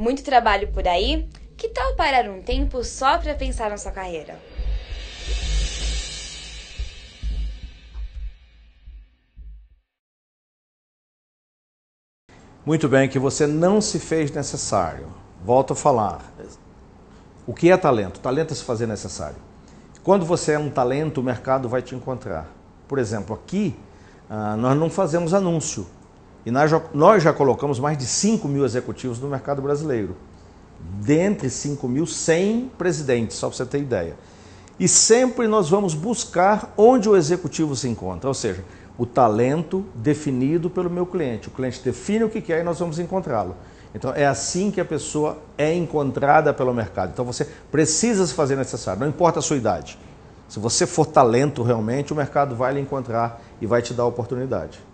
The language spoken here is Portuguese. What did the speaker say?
Muito trabalho por aí? Que tal parar um tempo só para pensar na sua carreira? Muito bem, que você não se fez necessário. Volto a falar. O que é talento? Talento é se fazer necessário. Quando você é um talento, o mercado vai te encontrar. Por exemplo, aqui ah, nós não fazemos anúncio e nós já, colocamos mais de 5 mil executivos no mercado brasileiro. Dentre 5 mil, 100 presidentes, só para você ter ideia. E sempre nós vamos buscar onde o executivo se encontra, ou seja, o talento definido pelo meu cliente. O cliente define o que quer e nós vamos encontrá-lo. Então é assim que a pessoa é encontrada pelo mercado. Então você precisa se fazer necessário, não importa a sua idade. Se você for talento realmente, o mercado vai lhe encontrar e vai te dar a oportunidade.